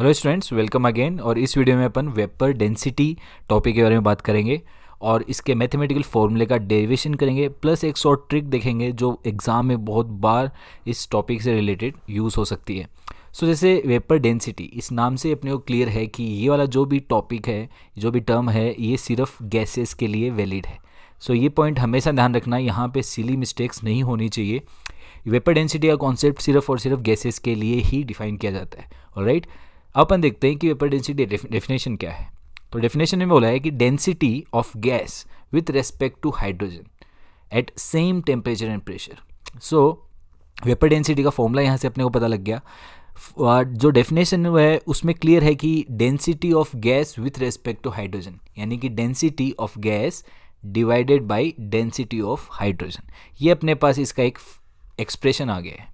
Hello students welcome again और इस video में अपन वेपर डेंसिटी टॉपिक के बारे में बात करेंगे और इसके मैथमेटिकल फॉर्मूले का डेरिवेशन करेंगे प्लस एक शॉर्ट ट्रिक देखेंगे जो एग्ज़ाम में बहुत बार इस टॉपिक से रिलेटेड यूज़ हो सकती है सो so, जैसे वेपर डेंसिटी इस नाम से अपने को क्लियर है कि ये वाला जो भी टॉपिक है जो भी टर्म है ये सिर्फ गैसेस के लिए वैलिड है सो so, ये पॉइंट हमेशा ध्यान रखना यहाँ पर सिली मिस्टेक्स नहीं होनी चाहिए वेपर डेंसिटी का कॉन्सेप्ट सिर्फ और सिर्फ गैसेस के लिए ही डिफाइन किया जाता है राइट right? अपन देखते हैं कि वेपर डेंसिटी डेफिनेशन क्या है तो डेफिनेशन में बोला है कि density of gas with respect to hydrogen at same temperature and pressure so vapour density का फॉर्मूला यहाँ से अपने को पता लग गया जो डेफिनेशन है उसमें क्लियर है कि density of gas with respect to hydrogen यानी कि density of gas divided by density of hydrogen ये अपने पास इसका एक एक्सप्रेशन आ गया है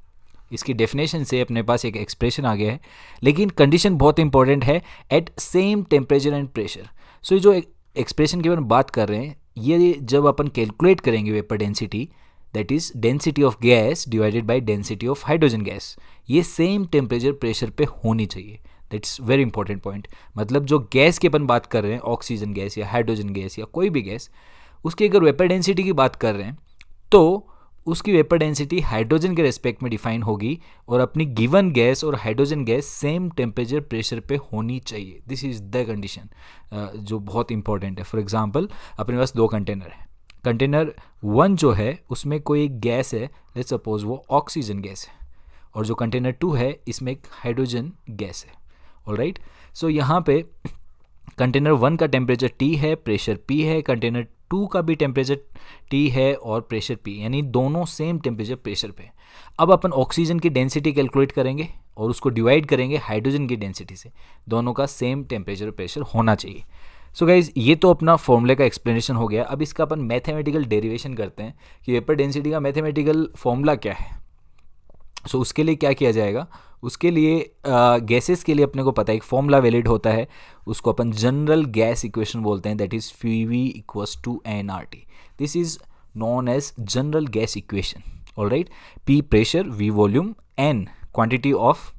इसकी डेफिनेशन से अपने पास एक एक्सप्रेशन आ गया है लेकिन कंडीशन बहुत इंपॉर्टेंट है at same temperature and pressure so जो एक्सप्रेशन की अपन बात कर रहे हैं ये जब अपन कैलकुलेट करेंगे vapour density that is density of gas divided by density of hydrogen gas ये सेम टेम्परेचर प्रेशर पे होनी चाहिए दैट्स वेरी इंपॉर्टेंट पॉइंट मतलब जो गैस की अपन बात कर रहे हैं ऑक्सीजन गैस या हाइड्रोजन गैस या कोई भी गैस उसकी अगर वेपर डेंसिटी की बात कर रहे हैं तो उसकी वेपर डेंसिटी हाइड्रोजन के रेस्पेक्ट में डिफाइन होगी और अपनी गिवन गैस और hydrogen gas same temperature pressure पे होनी चाहिए दिस इज़ द कंडीशन जो बहुत इंपॉर्टेंट है फॉर एग्जांपल अपने पास दो कंटेनर है कंटेनर वन जो है उसमें कोई एक गैस है लेट्स सपोज वो ऑक्सीजन गैस है और जो कंटेनर टू है इसमें एक हाइड्रोजन गैस है ऑल राइट सो यहाँ पे कंटेनर वन का टेम्परेचर टी है प्रेशर पी है कंटेनर टू का भी टेम्परेचर टी है और प्रेशर पी यानी दोनों सेम टेम्परेचर प्रेशर पे अब अपन ऑक्सीजन की डेंसिटी कैलकुलेट करेंगे और उसको डिवाइड करेंगे हाइड्रोजन की डेंसिटी से दोनों का सेम टेम्परेचर प्रेशर होना चाहिए सो so गाइज ये तो अपना फॉर्मूले का एक्सप्लेनेशन हो गया अब इसका अपन मैथमेटिकल डेरिवेशन करते हैं कि वेपर डेंसिटी का मैथमेटिकल फॉर्मूला क्या है सो so, उसके लिए क्या किया जाएगा उसके लिए गैसेस के लिए अपने को पता है एक फॉर्मूला वैलिड होता है उसको अपन जनरल गैस इक्वेशन बोलते हैं that is P V equals to N R T this is known as general gas equation all right P pressure V volume N quantity of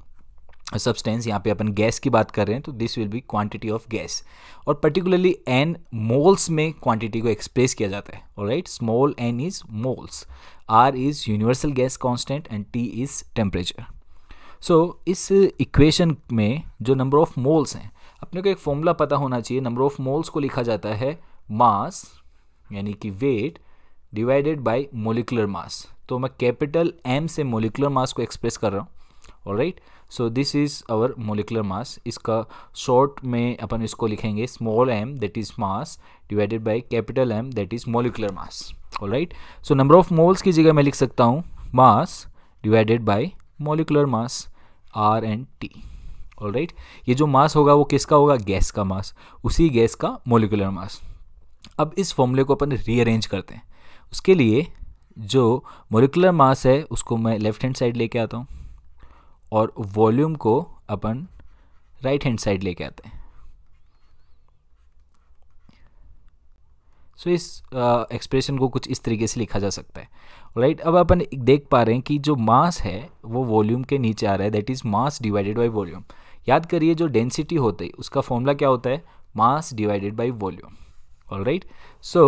substance यहाँ पे अपन gas की बात कर रहे हैं तो this will be quantity of gas और particularly N moles में क्वांटिटी को एक्सप्रेस किया जाता है right small N is moles R is universal gas constant and T is temperature so इस इक्वेशन में जो नंबर ऑफ मोल्स हैं अपने को एक फॉर्मूला पता होना चाहिए नंबर ऑफ मोल्स को लिखा जाता है मास यानी कि weight divided by molecular mass तो मैं कैपिटल एम से मोलिकुलर मास को एक्सप्रेस कर रहा हूँ और right so this is our molecular mass इसका शॉर्ट में अपन इसको लिखेंगे small M that is mass divided by capital M that is molecular mass all right so number of moles की जगह मैं लिख सकता हूँ mass divided by molecular mass R and T all right ये जो मास होगा वो किसका होगा गैस का मास उसी गैस का मोलिकुलर मास अब इस फॉर्मूले को अपन रीअरेंज करते हैं उसके लिए जो मोलिकुलर मास है उसको मैं लेफ्ट हैंड साइड लेके आता हूँ और वॉल्यूम को अपन राइट हैंड साइड लेके आते हैं सो इस एक्सप्रेशन को कुछ इस तरीके से लिखा जा सकता है राइट अब अपन देख पा रहे हैं कि जो मास है वो वॉल्यूम के नीचे आ रहा है that is mass divided by volume याद करिए जो डेंसिटी होती है उसका फॉर्मूला क्या होता है mass divided by volume all right so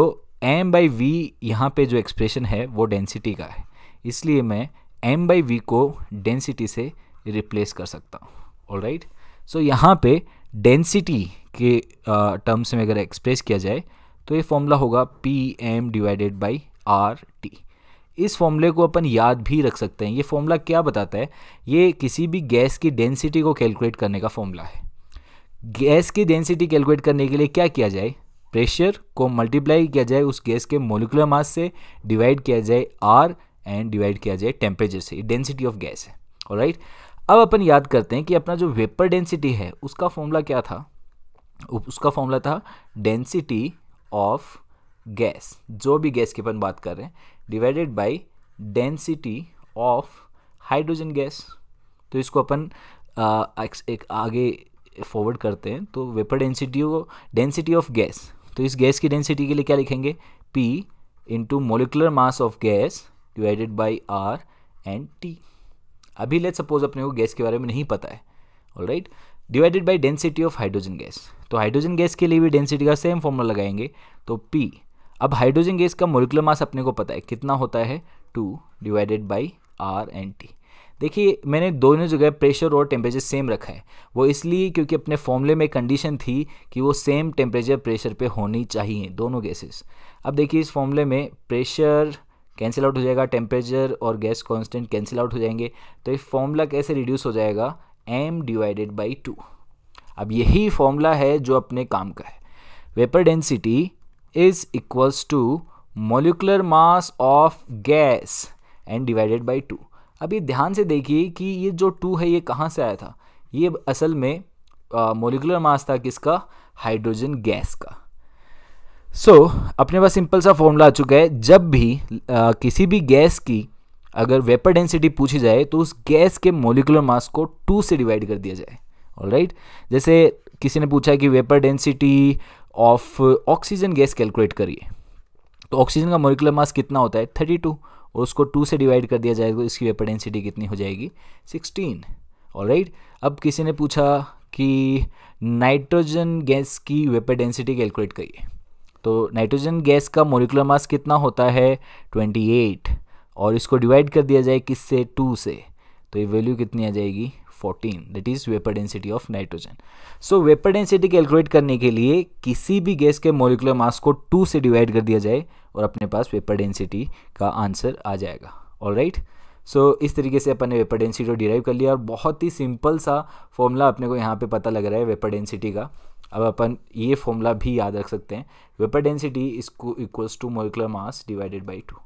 M by V यहाँ पे जो एक्सप्रेशन है वो डेंसिटी का है इसलिए मैं एम बाई वी को डेंसिटी से रिप्लेस कर सकता हूँ ऑल राइट सो यहाँ पे डेंसिटी के टर्म्स uh, में अगर एक्सप्रेस किया जाए तो ये फॉर्मूला होगा P M divided by R T इस फॉर्मूले को अपन याद भी रख सकते हैं ये फॉर्मूला क्या बताता है ये किसी भी गैस की डेंसिटी को कैलकुलेट करने का फॉर्मूला है गैस की डेंसिटी कैलकुलेट करने के लिए क्या किया जाए प्रेशर को मल्टीप्लाई किया जाए उस गैस के मोलिकुलर मास से डिवाइड किया जाए आर एंड डिवाइड किया जाए टेम्परेचर से डेंसिटी ऑफ गैस है और राइट अब अपन याद करते हैं कि अपना जो वेपर डेंसिटी है उसका फॉर्मूला क्या था उसका फॉर्मूला था डेंसिटी ऑफ गैस जो भी गैस की अपन बात कर रहे हैं divided by density of hydrogen gas तो इसको अपन एक आगे फॉरवर्ड करते हैं तो वेपर डेंसिटी को डेंसिटी ऑफ गैस तो इस गैस की डेंसिटी के लिए क्या लिखेंगे P into molecular mass of gas divided by R and T अभी लेट सपोज अपने को गैस के बारे में नहीं पता है all right divided by density of hydrogen gas तो हाइड्रोजन गैस के लिए भी डेंसिटी का सेम फॉर्मूला लगाएंगे तो पी अब हाइड्रोजन गैस का मोलिकुलर मास अपने को पता है कितना होता है two divided by R and T देखिए मैंने दोनों जगह प्रेशर और टेम्परेचर सेम रखा है वो इसलिए क्योंकि अपने फॉर्मूले में कंडीशन थी कि वो सेम टेम्परेचर प्रेशर पे होनी चाहिए दोनों गैसेस अब देखिए इस फॉर्मूले में प्रेशर कैंसिल आउट हो जाएगा टेम्परेचर और गैस कांस्टेंट कैंसिल आउट हो जाएंगे तो ये फॉर्मूला कैसे रिड्यूस हो जाएगा एम डिवाइडेड बाई टू अब यही फॉर्मूला है जो अपने काम का है vapour density is equals to molecular mass of gas and divided by two अब ये ध्यान से देखिए कि ये जो टू है ये कहाँ से आया था ये असल में मोलिकुलर मास था किसका हाइड्रोजन गैस का सो so, अपने पास सिंपल सा फॉर्मूला आ चुका है जब भी आ, किसी भी गैस की अगर वेपर डेंसिटी पूछी जाए तो उस गैस के मोलिकुलर मास को टू से डिवाइड कर दिया जाए राइट जैसे किसी ने पूछा कि vapour density of oxygen gas calculate करिए तो ऑक्सीजन का मोलिकुलर मास कितना होता है थर्टी टू और उसको टू से डिवाइड कर दिया जाएगा तो इसकी वेपर डेंसिटी कितनी हो जाएगी सिक्सटीन राइट अब किसी ने पूछा कि नाइट्रोजन गैस की वेपर डेंसिटी कैलकुलेट करिए तो नाइट्रोजन गैस का मोलिकुलर मास कितना होता है ट्वेंटी एट और इसको डिवाइड कर दिया जाए किससे टू से तो ये वैल्यू कितनी आ जाएगी 14 that is vapour density of nitrogen so vapour density calculate करने के लिए किसी भी गैस के मोलिकुलर मास को टू से डिवाइड कर दिया जाए और अपने पास वेपर डेंसिटी का आंसर आ जाएगा ऑल राइट सो इस तरीके से अपन ने वेपर डेंसिटी को डिराइव कर लिया और बहुत ही सिंपल सा फॉर्मूला अपने को यहाँ पे पता लग रहा है वेपर डेंसिटी का अब अपन ये फॉर्मूला भी याद रख सकते हैं वेपर डेंसिटी इसको equals to molecular mass divided by two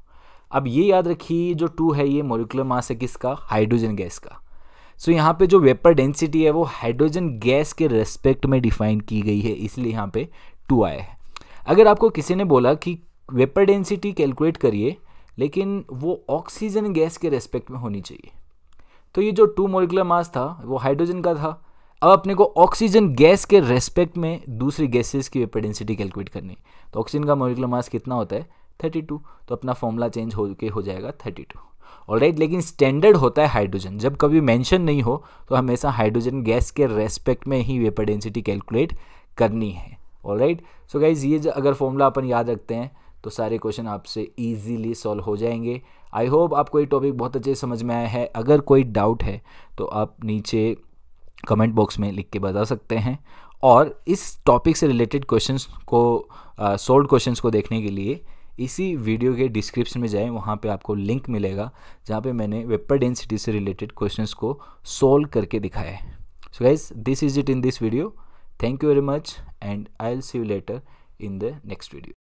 अब ये याद रखिए जो टू है ये मोलिकुलर मास है किसका हाइड्रोजन गैस का सो so, यहाँ पे जो वेपर डेंसिटी है वो हाइड्रोजन गैस के रेस्पेक्ट में डिफाइन की गई है इसलिए यहाँ पे टू आया है अगर आपको किसी ने बोला कि वेपर डेंसिटी कैलकुलेट करिए लेकिन वो ऑक्सीजन गैस के रेस्पेक्ट में होनी चाहिए तो ये जो टू मोलिकुलर मास था वो हाइड्रोजन का था अब अपने को ऑक्सीजन गैस के रेस्पेक्ट में दूसरी गैसेस की वेपर डेंसिटी कैलकुलेट करनी तो ऑक्सीजन का मोलिकुलर मास कितना होता है थर्टी तो अपना फॉर्मूला चेंज हो के हो जाएगा टू ऑलराइट लेकिन स्टैंडर्ड होता है हाइड्रोजन जब कभी मेंशन नहीं हो तो हमेशा हाइड्रोजन गैस के रेस्पेक्ट में ही वेपर डेंसिटी कैलकुलेट करनी है राइट सो गाइज ये अगर फॉर्मूला अपन याद रखते हैं तो सारे क्वेश्चन आपसे ईजीली सॉल्व हो जाएंगे आई होप आपको ये टॉपिक बहुत अच्छे समझ में आया है अगर कोई डाउट है तो आप नीचे कमेंट बॉक्स में लिख के बता सकते हैं और इस टॉपिक से रिलेटेड क्वेश्चंस को सोल्ड uh, क्वेश्चंस को देखने के लिए इसी वीडियो के डिस्क्रिप्शन में जाएं वहाँ पे आपको लिंक मिलेगा जहाँ पे मैंने वेपर डेंसिटी से रिलेटेड क्वेश्चंस को सोल्व करके दिखाया है so guys this is it in this video thank you very much and I will see you later in the next video